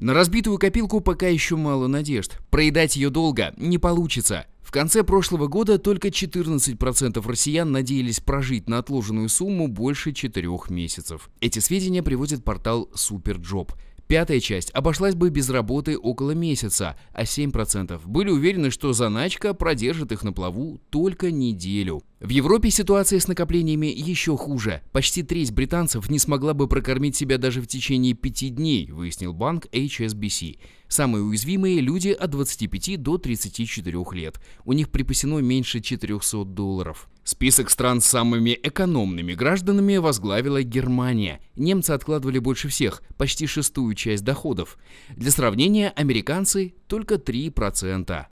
На разбитую копилку пока еще мало надежд. Проедать ее долго не получится. В конце прошлого года только 14% россиян надеялись прожить на отложенную сумму больше 4 месяцев. Эти сведения приводит портал Superjob – Пятая часть обошлась бы без работы около месяца, а 7% были уверены, что заначка продержит их на плаву только неделю. В Европе ситуация с накоплениями еще хуже. Почти треть британцев не смогла бы прокормить себя даже в течение пяти дней, выяснил банк HSBC. Самые уязвимые – люди от 25 до 34 лет. У них припасено меньше 400 долларов. Список стран с самыми экономными гражданами возглавила Германия. Немцы откладывали больше всех, почти шестую часть доходов. Для сравнения, американцы – только 3%.